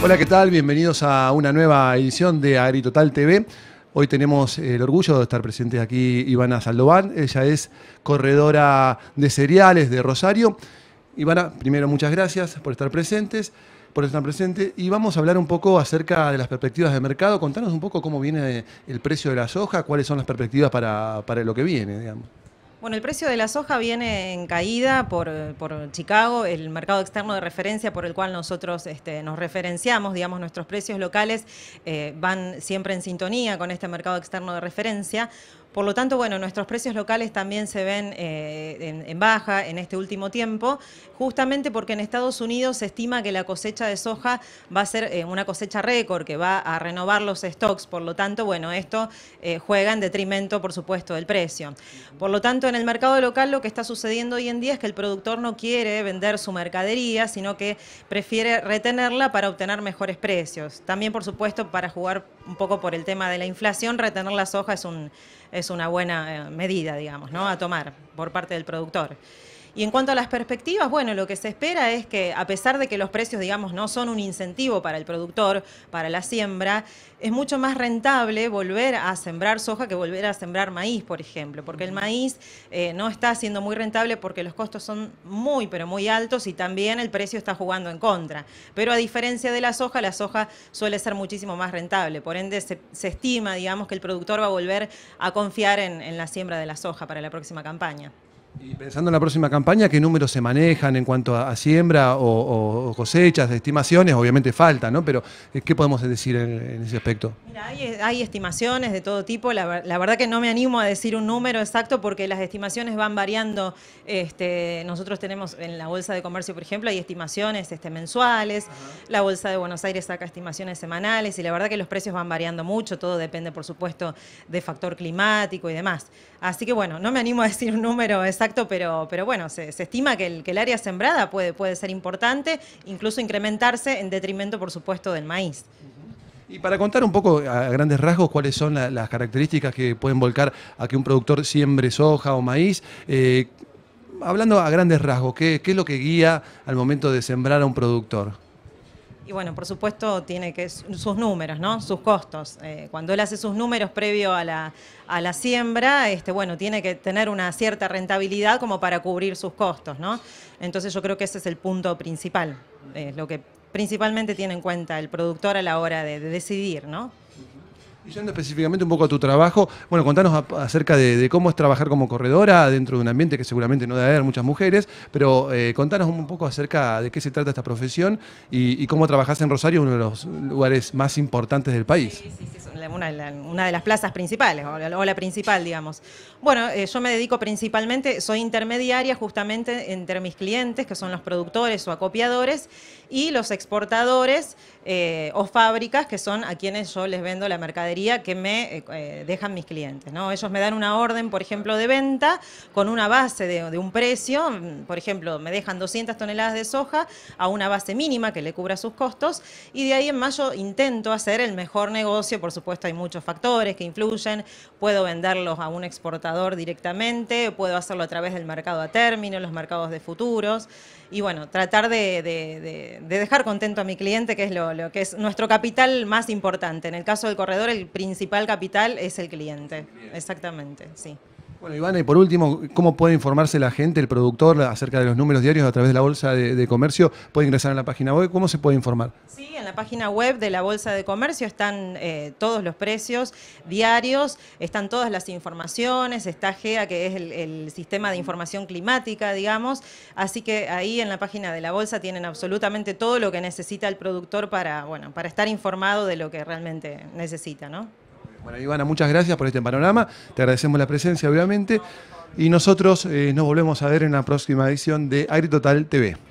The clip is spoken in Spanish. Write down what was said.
Hola, ¿qué tal? Bienvenidos a una nueva edición de AgriTotal TV. Hoy tenemos el orgullo de estar presentes aquí Ivana Saldobán, Ella es corredora de cereales de Rosario. Ivana, primero muchas gracias por estar presentes, por estar presente y vamos a hablar un poco acerca de las perspectivas de mercado. Contanos un poco cómo viene el precio de la soja, cuáles son las perspectivas para, para lo que viene, digamos. Bueno, el precio de la soja viene en caída por, Chicago, el mercado externo de referencia por el cual nosotros este, nos referenciamos, digamos, nuestros precios locales eh, van siempre en sintonía con este mercado externo de referencia. Por lo tanto, bueno, nuestros precios locales también se ven eh, en, baja en este último tiempo, justamente porque en Estados Unidos se estima que la cosecha de soja va a ser eh, una cosecha récord, que va a renovar los stocks. Por lo tanto, bueno, esto eh, juega en detrimento, por supuesto, del precio. Por lo tanto, en el mercado local lo que está sucediendo hoy en día es que el productor no quiere vender su mercadería, sino que prefiere retenerla para obtener mejores precios. También, por supuesto, para jugar un poco por el tema de la inflación, retener la soja es un una buena eh, medida, digamos, ¿no? A tomar por parte del productor. Y en cuanto a las perspectivas, bueno, lo que se espera es que a pesar de que los precios, digamos, no son un incentivo para el productor, para la siembra, es mucho más rentable volver a sembrar soja que volver a sembrar maíz, por ejemplo, porque el maíz eh, no está siendo muy rentable porque los costos son muy, pero muy altos y también el precio está jugando en contra. Pero a diferencia de la soja, la soja suele ser muchísimo más rentable, por ende se, estima, digamos, que el productor va a volver a confiar en la siembra de la soja para la próxima campaña. Y pensando en la próxima campaña, ¿qué números se manejan en cuanto a, siembra o, o, cosechas, estimaciones? Obviamente falta, ¿no? Pero eh, ¿qué podemos decir en, ese aspecto? Mira, hay, estimaciones de todo tipo. La, verdad que no me animo a decir un número exacto porque las estimaciones van variando. Este, nosotros tenemos en la Bolsa de Comercio, por ejemplo, hay estimaciones este, mensuales. La Bolsa de Buenos Aires saca estimaciones semanales y la verdad que los precios van variando mucho. Todo depende, por supuesto, de factor climático y demás. Así que bueno, no me animo a decir un número. exacto exacto, pero, pero bueno, se, estima que el, área sembrada puede, puede ser importante, incluso incrementarse en detrimento, por supuesto, del maíz. Y para contar un poco a grandes rasgos cuáles son las características que pueden volcar a que un productor siembre soja o maíz, eh, hablando a grandes rasgos, ¿qué, ¿qué es lo que guía al momento de sembrar a un productor? Y bueno, por supuesto tiene que sus números, ¿no? Sus costos. Eh, cuando él hace sus números previo a la, siembra, este, bueno, tiene que tener una cierta rentabilidad como para cubrir sus costos, ¿no? Entonces yo creo que ese es el punto principal, es eh, lo que principalmente tiene en cuenta el productor a la hora de decidir, ¿no? Y yendo específicamente un poco a tu trabajo, bueno, contanos acerca de, cómo es trabajar como corredora dentro de un ambiente que seguramente no debe haber muchas mujeres, pero eh, contanos un poco acerca de qué se trata esta profesión y, cómo trabajás en Rosario, uno de los lugares más importantes del país. Sí, sí, sí una, una, de las plazas principales, o la, principal, digamos. Bueno, eh, yo me dedico principalmente, soy intermediaria justamente entre mis clientes, que son los productores o acopiadores, y los exportadores eh, o fábricas, que son a quienes yo les vendo la mercadería que me eh, eh, dejan mis clientes. ¿no? Ellos me dan una orden, por ejemplo, de venta con una base de, un precio, mm, por ejemplo, me dejan 200 toneladas de soja a una base mínima que le cubra sus costos y de ahí en mayo intento hacer el mejor negocio, por supuesto hay muchos factores que influyen, puedo venderlos a un exportador directamente, puedo hacerlo a través del mercado a término, los mercados de futuros y bueno, tratar de, dejar contento a mi cliente, que es lo que es nuestro capital más importante. En el caso del corredor, el principal capital es el cliente. Exactamente, sí. Bueno, Ivana, y por último, ¿cómo puede informarse la gente, el productor, acerca de los números diarios a través de la Bolsa de, Comercio? ¿Puede ingresar a la página web? ¿Cómo se puede informar? Sí, en la página web de la Bolsa de Comercio están eh, todos los precios diarios, están todas las informaciones, está GEA, que es el, el sistema de información climática, digamos. Así que ahí en la página de la Bolsa tienen absolutamente todo lo que necesita el productor para, bueno, para estar informado de lo que realmente necesita, ¿no? Bueno, Ivana, muchas gracias por este panorama. Te agradecemos la presencia, obviamente. Y nosotros eh, nos volvemos a ver en la próxima edición de Total TV.